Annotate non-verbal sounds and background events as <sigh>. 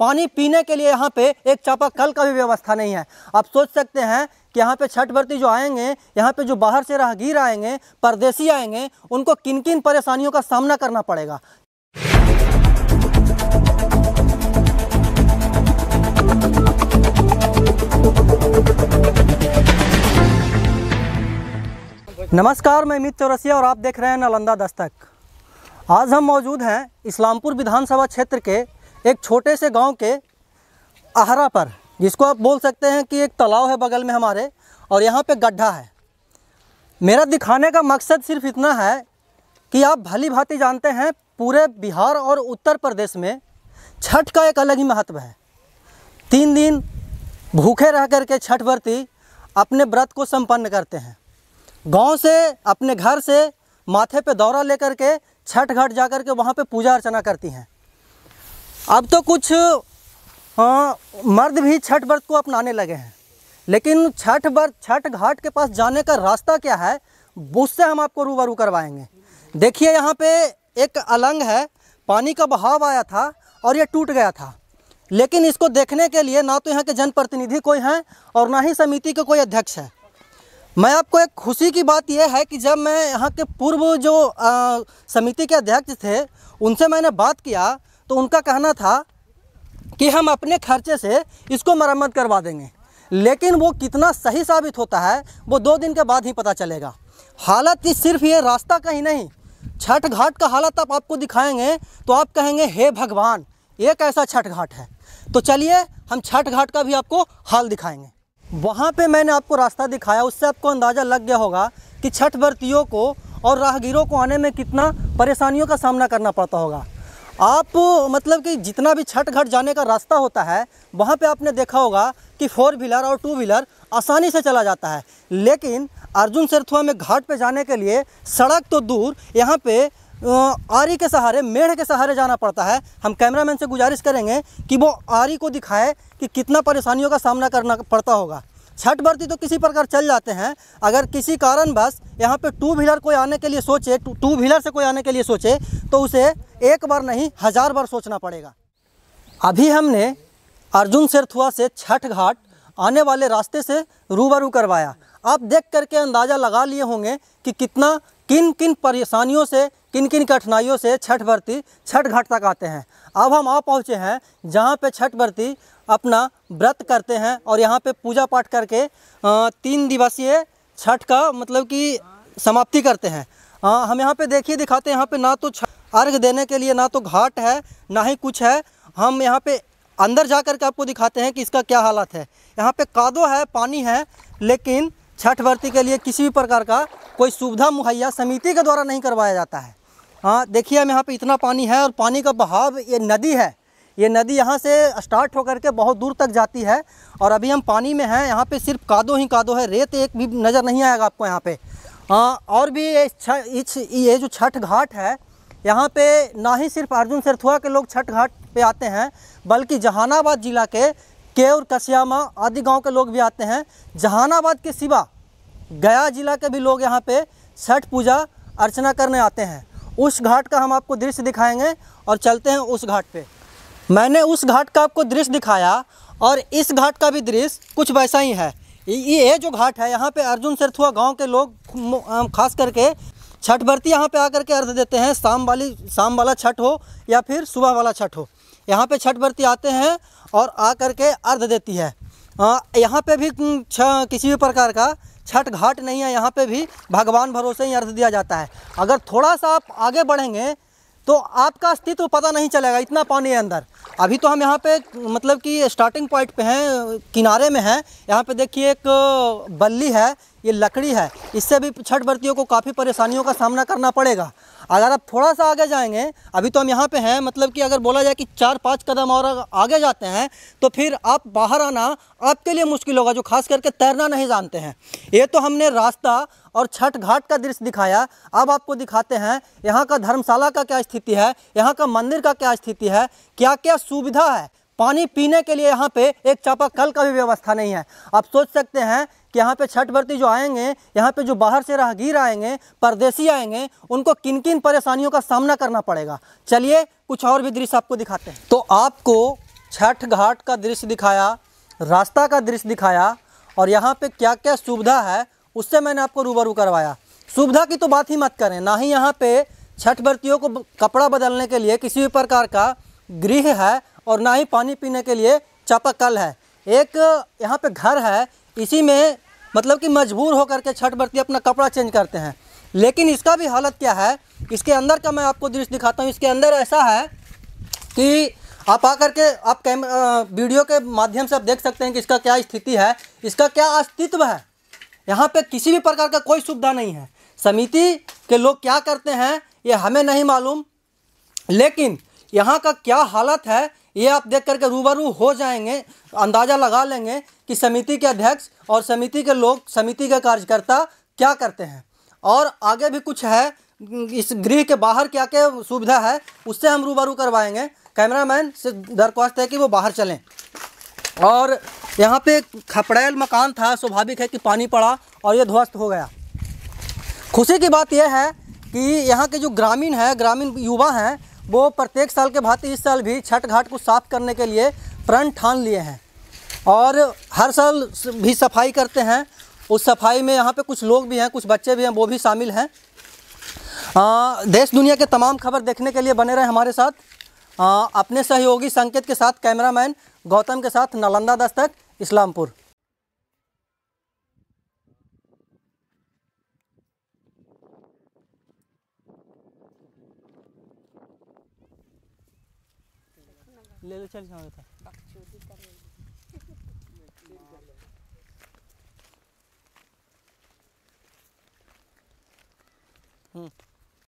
पानी पीने के लिए यहाँ पे एक चापाकल का भी व्यवस्था नहीं है आप सोच सकते हैं कि यहाँ पे छठ भर्ती जो आएंगे यहाँ पे जो बाहर से राहगीर आएंगे परदेसी आएंगे उनको किन किन परेशानियों का सामना करना पड़ेगा नमस्कार मैं अमित चौरसिया और आप देख रहे हैं नालंदा दस्तक आज हम मौजूद हैं इस्लामपुर विधानसभा क्षेत्र के एक छोटे से गांव के आहरा पर जिसको आप बोल सकते हैं कि एक तालाब है बगल में हमारे और यहाँ पे गड्ढा है मेरा दिखाने का मकसद सिर्फ इतना है कि आप भली भांति जानते हैं पूरे बिहार और उत्तर प्रदेश में छठ का एक अलग ही महत्व है तीन दिन भूखे रह कर के छठ व्रती अपने व्रत को संपन्न करते हैं गांव से अपने घर से माथे पे दौरा लेकर के छठ घाट जा कर के वहाँ पे पूजा अर्चना करती हैं अब तो कुछ आ, मर्द भी छठ व्रत को अपनाने लगे हैं लेकिन छठ व्रत छठ घाट के पास जाने का रास्ता क्या है उससे हम आपको रूबरू करवाएंगे देखिए यहाँ पे एक अलंग है पानी का बहाव आया था और ये टूट गया था लेकिन इसको देखने के लिए ना तो यहाँ के जनप्रतिनिधि कोई हैं और ना ही समिति के कोई अध्यक्ष है मैं आपको एक खुशी की बात यह है कि जब मैं यहाँ के पूर्व जो समिति के अध्यक्ष थे उनसे मैंने बात किया तो उनका कहना था कि हम अपने खर्चे से इसको मरम्मत करवा देंगे लेकिन वो कितना सही साबित होता है वो दो दिन के बाद ही पता चलेगा हालत इस सिर्फ ये रास्ता का ही नहीं छठ घाट का हालत आप आपको दिखाएंगे तो आप कहेंगे हे भगवान ये कैसा छठ घाट है तो चलिए हम छठ घाट का भी आपको हाल दिखाएंगे वहाँ पे मैंने आपको रास्ता दिखाया उससे आपको अंदाज़ा लग गया होगा कि छठ व्रतियों को और राहगीरों को आने में कितना परेशानियों का सामना करना पड़ता होगा आप मतलब कि जितना भी छठ घाट जाने का रास्ता होता है वहाँ पे आपने देखा होगा कि फोर व्हीलर और टू व्हीलर आसानी से चला जाता है लेकिन अर्जुन सेरथुआ में घाट पे जाने के लिए सड़क तो दूर यहाँ पे आरी के सहारे मेढ़ के सहारे जाना पड़ता है हम कैमरामैन से गुजारिश करेंगे कि वो आरी को दिखाए कि कितना परेशानियों का सामना करना पड़ता होगा छठ भर्ती तो किसी प्रकार चल जाते हैं अगर किसी कारणवश यहाँ पे टू व्हीलर कोई आने के लिए सोचे टू व्हीलर से कोई आने के लिए सोचे तो उसे एक बार नहीं हज़ार बार सोचना पड़ेगा अभी हमने अर्जुन सेरथुआ से छठ घाट आने वाले रास्ते से रूबरू करवाया आप देख करके अंदाज़ा लगा लिए होंगे कि कितना किन किन परेशानियों से किन किन कठिनाइयों से छठ व्रती छठ घाट तक आते हैं अब हम आ पहुँचे हैं जहाँ पे छठ व्रती अपना व्रत करते हैं और यहाँ पे पूजा पाठ करके तीन दिवसीय छठ का मतलब कि समाप्ति करते हैं आ, हम यहाँ पे देखिए दिखाते हैं यहाँ पे ना तो अर्घ देने के लिए ना तो घाट है ना ही कुछ है हम यहाँ पे अंदर जा कर के आपको दिखाते हैं कि इसका क्या हालत है यहाँ पे कादो है पानी है लेकिन छठ व्रती के लिए किसी भी प्रकार का कोई सुविधा मुहैया समिति के द्वारा नहीं करवाया जाता है हाँ देखिए हम यहाँ पे इतना पानी है और पानी का बहाव ये नदी है ये नदी यहाँ से स्टार्ट होकर के बहुत दूर तक जाती है और अभी हम पानी में हैं यहाँ पे सिर्फ कादो ही कादो है रेत एक भी नज़र नहीं आएगा आपको यहाँ पे हाँ और भी ये छ ये जो छठ घाट है यहाँ पे ना ही सिर्फ अर्जुन सरथुआ के लोग छठ घाट पे आते हैं बल्कि जहानाबाद ज़िला के केवर कसियामा आदि गाँव के लोग भी आते हैं जहानाबाद के सिवा गया ज़िला के भी लोग यहाँ पर छठ पूजा अर्चना करने आते हैं उस घाट का हम आपको दृश्य दिखाएंगे और चलते हैं उस घाट पे मैंने उस घाट का आपको दृश्य दिखाया और इस घाट का भी दृश्य कुछ वैसा ही है ये जो घाट है यहाँ पे अर्जुन सरथुआ गांव के लोग खास करके छठ भर्ती यहाँ पे आकर के अर्घ देते हैं शाम वाली शाम वाला छठ हो या फिर सुबह वाला छठ हो यहाँ पे छठ भर्ती आते हैं और आकर के अर्ध देती है यहाँ पे भी किसी भी प्रकार का छठ घाट नहीं है यहाँ पे भी भगवान भरोसे ही अर्थ दिया जाता है अगर थोड़ा सा आप आगे बढ़ेंगे तो आपका अस्तित्व पता नहीं चलेगा इतना पानी है अंदर अभी तो हम यहाँ पे मतलब कि स्टार्टिंग पॉइंट पे हैं किनारे में हैं यहाँ पे देखिए एक बल्ली है ये लकड़ी है इससे भी छठ व्रतियों को काफ़ी परेशानियों का सामना करना पड़ेगा अगर आप थोड़ा सा आगे जाएंगे अभी तो हम यहाँ पे हैं मतलब कि अगर बोला जाए कि चार पाँच कदम और आगे जाते हैं तो फिर आप बाहर आना आपके लिए मुश्किल होगा जो खास करके तैरना नहीं जानते हैं ये तो हमने रास्ता और छठ घाट का दृश्य दिखाया अब आपको दिखाते हैं यहाँ का धर्मशाला का क्या स्थिति है यहाँ का मंदिर का क्या स्थिति है क्या क्या सुविधा है पानी पीने के लिए यहाँ पे एक चापाकल का भी व्यवस्था नहीं है आप सोच सकते हैं कि यहाँ पे छठ भर्ती जो आएंगे यहाँ पे जो बाहर से राहगीर आएंगे परदेसी आएंगे उनको किन किन परेशानियों का सामना करना पड़ेगा चलिए कुछ और भी दृश्य आपको दिखाते हैं तो आपको छठ घाट का दृश्य दिखाया रास्ता का दृश्य दिखाया और यहाँ पर क्या क्या सुविधा है उससे मैंने आपको रूबरू करवाया सुविधा की तो बात ही मत करें ना ही यहाँ पर छठ भर्तियों को कपड़ा बदलने के लिए किसी भी प्रकार का गृह है और ना ही पानी पीने के लिए चापाकल है एक यहाँ पे घर है इसी में मतलब कि मजबूर होकर के छठ बरती अपना कपड़ा चेंज करते हैं लेकिन इसका भी हालत क्या है इसके अंदर का मैं आपको दृश्य दिखाता हूँ इसके अंदर ऐसा है कि आप आ करके आप कैम वीडियो के माध्यम से आप देख सकते हैं कि इसका क्या स्थिति है इसका क्या अस्तित्व है यहाँ पे किसी भी प्रकार का कोई सुविधा नहीं है समिति के लोग क्या करते हैं ये हमें नहीं मालूम लेकिन यहाँ का क्या हालत है ये आप देख करके रूबरू हो जाएंगे अंदाज़ा लगा लेंगे कि समिति के अध्यक्ष और समिति के लोग समिति के कार्यकर्ता क्या करते हैं और आगे भी कुछ है इस गृह के बाहर क्या क्या सुविधा है उससे हम रूबरू करवाएंगे कैमरामैन से दरख्वास्त है कि वो बाहर चलें और यहाँ पे खपड़ैल मकान था स्वाभाविक है कि पानी पड़ा और ये ध्वस्त हो गया खुशी की बात यह है कि यहाँ के जो ग्रामीण है ग्रामीण युवा हैं वो प्रत्येक साल के भांति इस साल भी छठ घाट को साफ करने के लिए प्रण ठान लिए हैं और हर साल भी सफाई करते हैं उस सफाई में यहाँ पे कुछ लोग भी हैं कुछ बच्चे भी हैं वो भी शामिल हैं देश दुनिया के तमाम खबर देखने के लिए बने रहे हमारे साथ आ, अपने सहयोगी संकेत के साथ कैमरामैन गौतम के साथ नालंदा दस्तक इस्लामपुर ले लो चल जाओ था <laughs>